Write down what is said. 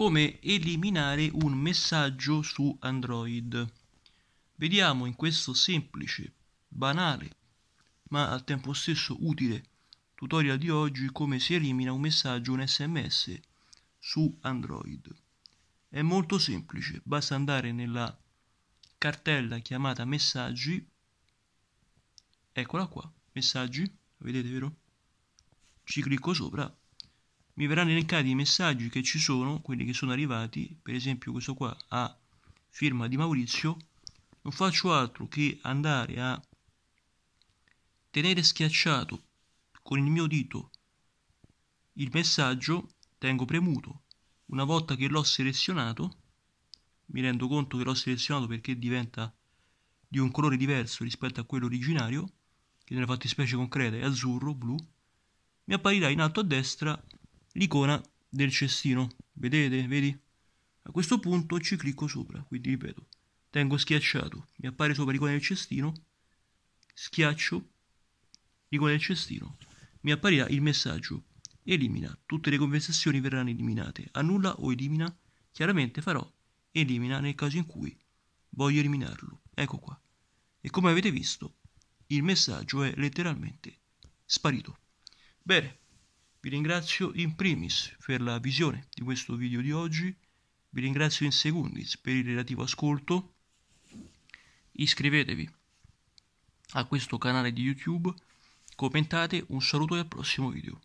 come eliminare un messaggio su Android. Vediamo in questo semplice, banale, ma al tempo stesso utile tutorial di oggi come si elimina un messaggio, un sms su Android. È molto semplice, basta andare nella cartella chiamata messaggi, eccola qua, messaggi, vedete vero? Ci clicco sopra mi verranno elencati i messaggi che ci sono, quelli che sono arrivati, per esempio questo qua a firma di Maurizio, non faccio altro che andare a tenere schiacciato con il mio dito il messaggio, tengo premuto, una volta che l'ho selezionato, mi rendo conto che l'ho selezionato perché diventa di un colore diverso rispetto a quello originario, che nella fattispecie concreta è azzurro, blu, mi apparirà in alto a destra l'icona del cestino. Vedete? Vedi? A questo punto ci clicco sopra, quindi ripeto, tengo schiacciato, mi appare sopra l'icona del cestino, schiaccio, l'icona del cestino, mi apparirà il messaggio elimina, tutte le conversazioni verranno eliminate, annulla o elimina, chiaramente farò elimina nel caso in cui voglio eliminarlo. Ecco qua. E come avete visto, il messaggio è letteralmente sparito. Bene, vi ringrazio in primis per la visione di questo video di oggi, vi ringrazio in secondis per il relativo ascolto, iscrivetevi a questo canale di YouTube, commentate, un saluto e al prossimo video.